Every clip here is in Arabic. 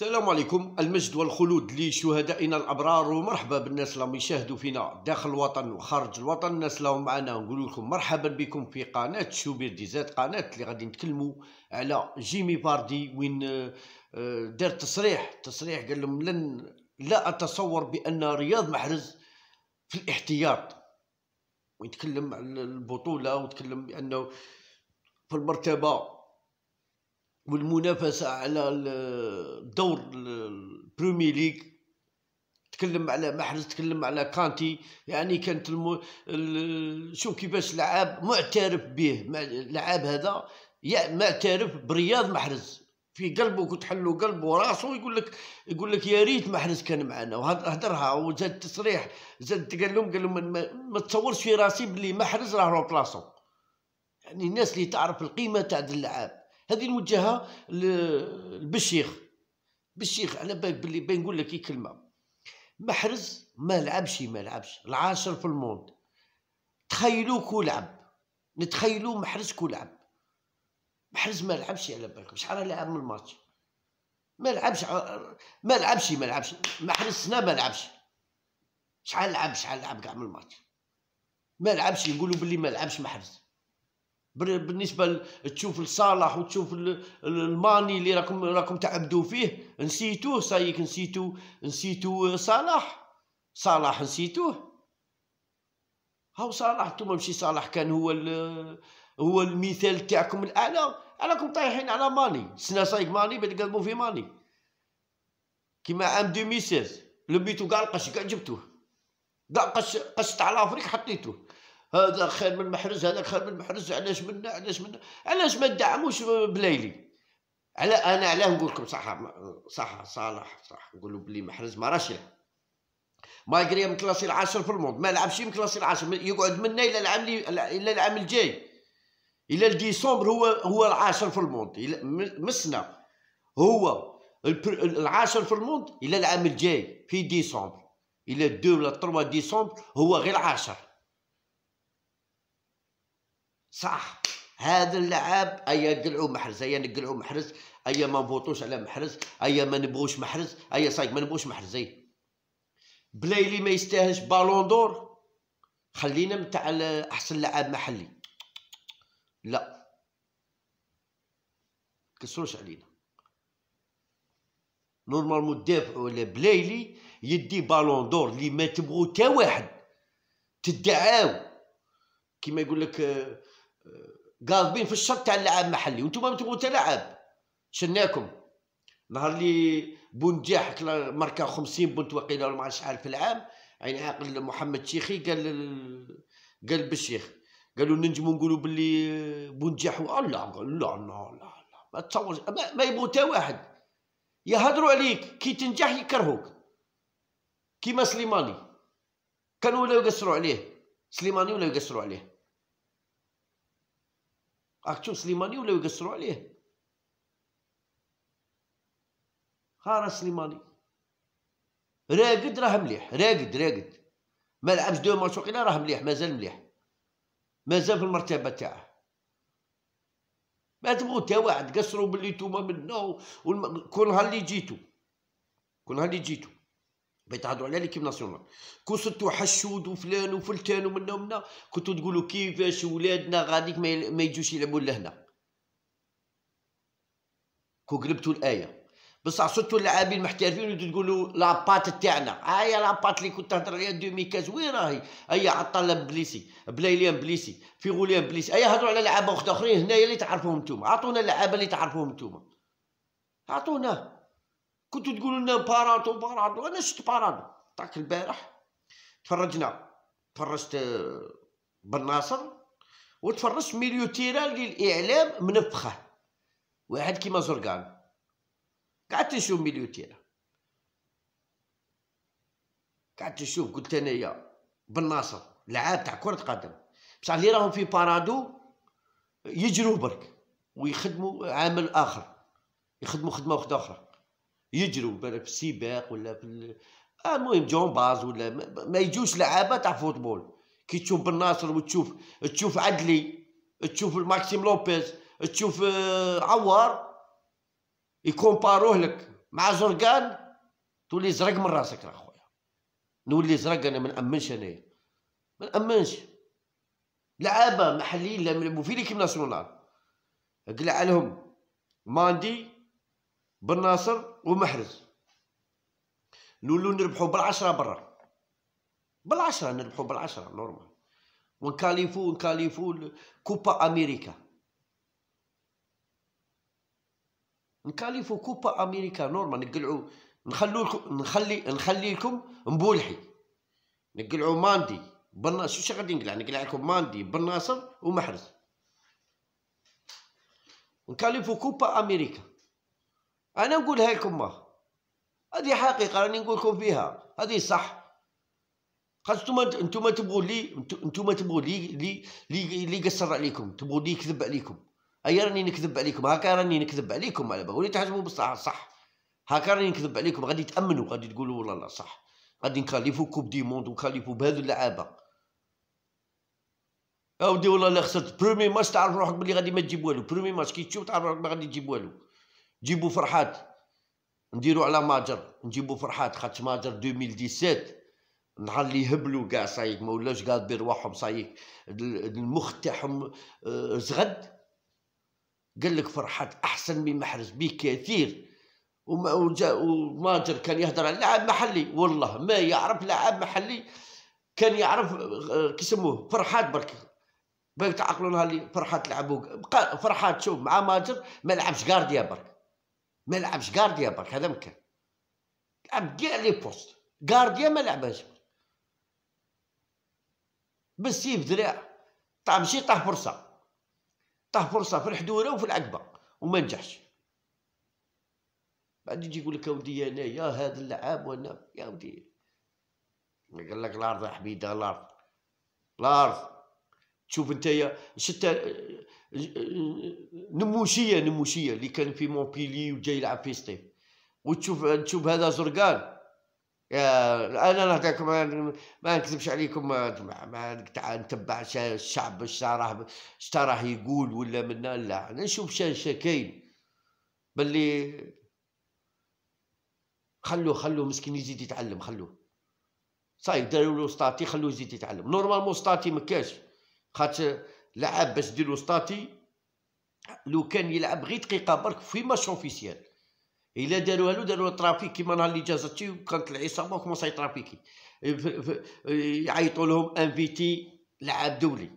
السلام عليكم المجد والخلود لشهدائنا الابرار ومرحبا بالناس اللي يشاهدوا فينا داخل الوطن وخارج الوطن الناس اللي معنا نقول لكم مرحبا بكم في قناه شوبير ديزات قناه اللي غادي نتكلموا على جيمي باردي وين آه، دار تصريح تصريح قال لهم لن لا اتصور بان رياض محرز في الاحتياط ويتكلم على البطوله ويتكلم بانه في المرتبه والمنافسه على الدور البريمي ليغ تكلم على محرز تكلم على كانتي يعني كانت المو... ال... شوف كيفاش لعاب معترف به لعاب هذا يعني معترف برياض محرز في قلبه كنت حلو قلبه وراسه يقول لك يقول لك يا ريت محرز كان معنا وهدرها وزاد تصريح زاد قال لهم قال لهم ما, ما تصورش في راسي بلي محرز راه بلاصو يعني الناس اللي تعرف القيمه تاع اللعاب هذه نوجهها للبشيخ بالشيخ على بالك بلي بنقول لك كلمه محرز ما لعبش ما لعبش العاشر في الموند تخيلوا كو لعب نتخيلوا محرز كو لعب محرز ما لعبش على بالكم شحال لعب من الماتش ما لعبش ما لعبش ما لعبش محرز سنا ما لعبش شحال لعب شحال لعب كاع من الماتش ما لعبش نقولوا بلي ما لعبش محرز بالنسبه تشوف لصالح وتشوف الماني اللي راكم راكم تعبدوا فيه نسيتوه صايك نسيتو نسيتو صلاح صلاح نسيتوه هاو صلاح نتوما ماشي صلاح كان هو هو المثال تاعكم الاعلى راكم طايحين على ماني سنا صايك ماني بعد قلبوا في ماني كيما عام 2016 لبيتو كاع القش كاع جبتوه قش قش تاع لافريك حطيتوه هذا خير من محرز هذا خير من محرز علاش منا علاش منا علاش ما تدعموش بليلي على انا علاه نقول لكم صح صح صالح صح نقولوا بلي محرز ما راش يلعب من كلاسي العاشر في الموند ما لعبش كلاسي العاشر يقعد منا الى العام الى العام الجاي الى ديسمبر هو هو العاشر في الموند مسنا هو العاشر في الموند الى العام الجاي في ديسمبر الى 2 ولا 3 ديسمبر هو غير عاشر صح هذا اللعاب ايا قلعوا محرز ايا نقلعو محرز ايا ما نفوتوش على محرز ايا ما نبغوش محرز ايا صايك ما نبغوش محرز اي بلايلي ما يستاهلش بالون دور خلينا نتاع احسن لعاب محلي لا كسروش علينا نورمالمون الدافع ولا بلايلي يدي بالون دور اللي ما تبغو تا واحد تدعاو كيما يقول لك آه، قالبين في الشرط تاع اللعاب المحلي وانتم ما تبغوا تلعب شناكم نهار اللي بونجاح ماركا 50 بنت وقيله ولا ما شحال في العام عين عاقل محمد شيخي قال قال بالشيخ قالوا ننجموا نقولوا باللي بونجاح لا قال لا لا لا لا ما تصور ما, ما يبغوا تا واحد يهضروا عليك كي تنجح يكرهوك كيما سليماني كانوا ولا يقصروا عليه سليماني ولا يقصروا عليه اكتو سليماني ولاو يقصروا عليه خارج سليماني راقد راه مليح راقد راقد ما لعبش دو ماتش وقيلا راه مليح مازال مليح مازال في المرتبه تاعه ما تبغو تا واحد قصروا بلي نتوما منا كون نهار لي جيتو كون نهار لي جيتو بيتعدوا على ليكيب ناسيونال كون صرتوا حشود وفلان وفلتان ومنا ومنا كنتو تقولوا كيفاش ولادنا غاديك ما يجوش يلعبوا لهنا كون قلبتوا الايه بصح صرتوا اللاعبين المحترفين وتقولوا لابات تاعنا هاي لابات اللي كنت تهضر عليها كاز وين راهي هي عطال بليسي بلايليان بليسي فيغوليان بليسي هيا هضروا على لعابه واخد اخرين هنايا اللي تعرفوهم نتوما عطونا اللعابه اللي تعرفوهم نتوما عطونا كنتو تقولوا لنا بارادو بارادو انا شفت بارادو تاك البارح تفرجنا تفرجت آه، بن ناصر وتفرجت ميليو تيران للاعلام منفخه واحد كيما زرقان قعدت نشوف ميليو تيران قعدت نشوف قلت انايا بن ناصر لعاب تاع كره قدم بصح اللي راهم في بارادو يجرو برك ويخدموا عمل اخر يخدموا خدمه واحده اخرى يجروا في السباق ولا في آه، المهم جون باز ولا ما يجوش لعابه تاع فوتبول كي تشوف بن ناصر وتشوف تشوف عدلي تشوف ماكسيم لوبيز تشوف آه، عوار يكومباروه لك مع زرقان تولي زرق من راسك راه خويا نولي زرق انا ما نامنش انايا ما نامنش لعابه محليين لا وفي ليكيب ناسيونال قلع عليهم ماندي بن ناصر ومحرز نولو نربحو بالعشرة برا بالعشرة نربحو بالعشرة نورمال ونكاليفو نكاليفو كوبا أمريكا نكاليفو كوبا أمريكا نورمال نقلعو نخلو نخلي نخلي لكم مبولحي نقلعو ماندي بن شو غادي نقلع نقلع لكم ماندي بن ناصر ومحرز نكاليفو كوبا أمريكا انا نقولها لكم هذه حقيقه راني نقول لكم فيها هذه صح خاصكم انتم تبغوا لي انتم تبغوا لي لي لي لي يقصر عليكم تبغوا لي يكذب عليكم اي راني نكذب عليكم هاكا راني نكذب عليكم على بالي تحسبوا بصح صح هاكا راني نكذب عليكم غادي تامنوا غادي تقولوا والله لا صح غادي نكاليفو كوب دي موند وكاليفو بهذو اللعابه اودي والله لا خسرت برومي ماتش تعرف روحك بلي غادي ما تجيب والو برومي ماتش كي تشوف تعرف روحك ما غادي تجيب والو نجيبو فرحات نديرو على ماجر نجيبو فرحات خاطش ماجر 2017 نهار اللي هبلوا كاع صايك ما قاد قاعد برواحهم صايك المخ تاعهم آه، زغد قال لك فرحات احسن من محرز بكثير وما وماجر كان يهدر على لاعب محلي والله ما يعرف لاعب محلي كان يعرف آه، كيسموه فرحات برك باك تعقلوا نهار اللي فرحات لعبوا فرحات شوف مع ماجر ما لعبش غارديا برك ما لعبش غارديا برك هذا مكان لعب كاع لي بوست غارديا ما لعبهاش بالسيف ذراع طاح ماشي طاح فرصه طاح فرصه في الحدوره وفي العقبه وما نجحش بعد يجي يقول لك يا ودي انا يا هذا اللعاب وانا يا ودي قال لك الارض يا حبيبي الارض الارض تشوف انت يا شتا Euh, نموشيه نموشيه اللي كان في مونبيلي وجاي يلعب في ستيف وتشوف تشوف هذا زرقان انا نهضرك ما, ما نكذبش عليكم ما, ما تاع نتبع الشعب شتا راه شتا راه يقول ولا منا لا انا نشوف شان كاين باللي خلوه خلوه مسكين يزيد يتعلم خلوه صايب داروا له ستاتي خلوه يزيد يتعلم نورمالمون ستاتي مكاش خاطر لعب باش ديرو ستاتي لو كان يلعب غير دقيقه برك في ماتش اوفيسيال الا داروها له داروا ترافيك كيما نهار اللي جازتي وكانت العصابه وكمصا يترافيكي يعيطوا لهم انفيتي لاعب دولي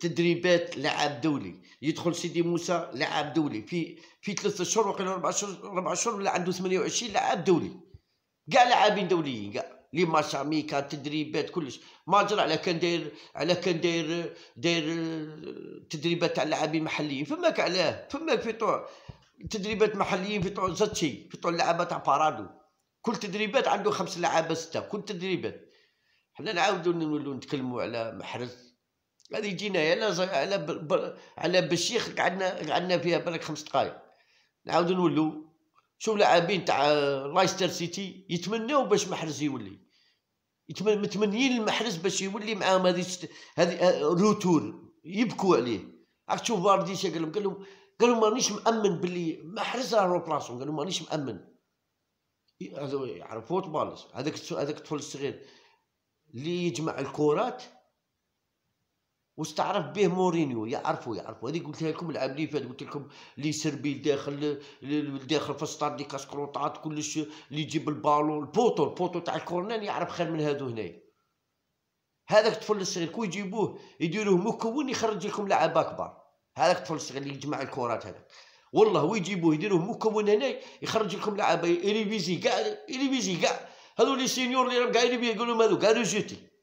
تدريبات لاعب دولي يدخل سيدي موسى لاعب دولي في في ثلاثة اشهر وقيل اربع اشهر اربع اشهر ولا عنده 28 لاعب دولي كاع لاعبين دوليين كاع لي ماتش اميكا تدريبات كلش ما جرى على كان داير على كان داير داير تدريبات تاع لاعبين محليين فماك علاه فماك في طوع تدريبات محليين في طوع زاتشي في طوع اللعابه تاع بارادو كل تدريبات عنده خمس لعابه سته كل تدريبات حنا نعاودو نولو نتكلمو على محرز هذه جينا على على على بالشيخ قعدنا قعدنا فيها بالك خمس دقائق نعاودو نولو شوف لاعبين تاع لايستر سيتي يتمناو باش محرز يولي متمنيين المحرز باش يولي معاهم هذه هذه آه، روتور يبكوا عليه راك تشوف بارديشا قال لهم قال لهم قال لهم مانيش مامن باللي محرز راه بلاصو قال لهم مانيش مامن هذا يعرف فوتبال هذاك هذاك الطفل الصغير اللي يجمع الكرات واستعرف به مورينيو يعرفوا يعرفوا هذه قلتها لكم العام اللي فات قلت لكم لي سربي داخل الداخل في الستاد دي كاسكروطات كلش اللي يجيب البالون البوطو البوطو تاع الكورنان يعرف خير من هادو هنايا هذاك الطفل الصغير كو يجيبوه يديروه مكون يخرج لكم لعابه كبار هذاك الطفل الصغير اللي يجمع الكرات هذاك والله ويجيبوه يديروه مكون هنا يخرج لكم لعابه اليبيزي كاع اليبيزي كاع هذو لي سينيور اللي راهم قاعدين يقولوا مالو قالوا جوتي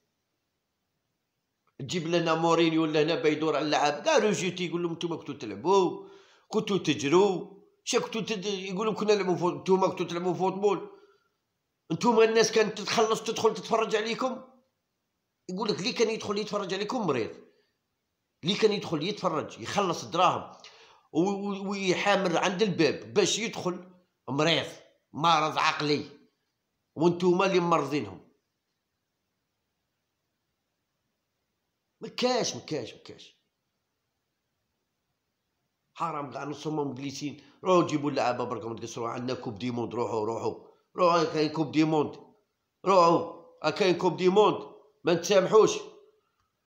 تجيب لنا مورينيو ولا هنا بيدور على اللعاب كاع روجيتي يقول لهم نتوما كنتو تلعبوا كنتو تجرو شا كنتو تد... يقول لهم كنا نلعبوا فوت نتوما كنتو تلعبوا فوتبول نتوما الناس كانت تتخلص تدخل تتفرج عليكم يقول لك اللي كان يدخل يتفرج عليكم مريض اللي كان يدخل يتفرج يخلص الدراهم ويحامر عند الباب باش يدخل مريض مرض عقلي وانتوما اللي مرضينهم مكاش مكاش مكاش حرام كاع نصهم مبليتين روحوا جيبوا اللعابه بركم تقصروا عندنا كوب دي موند روحوا روحوا روحوا كاين كوب دي موند روحوا كاين كوب دي موند ما نتسامحوش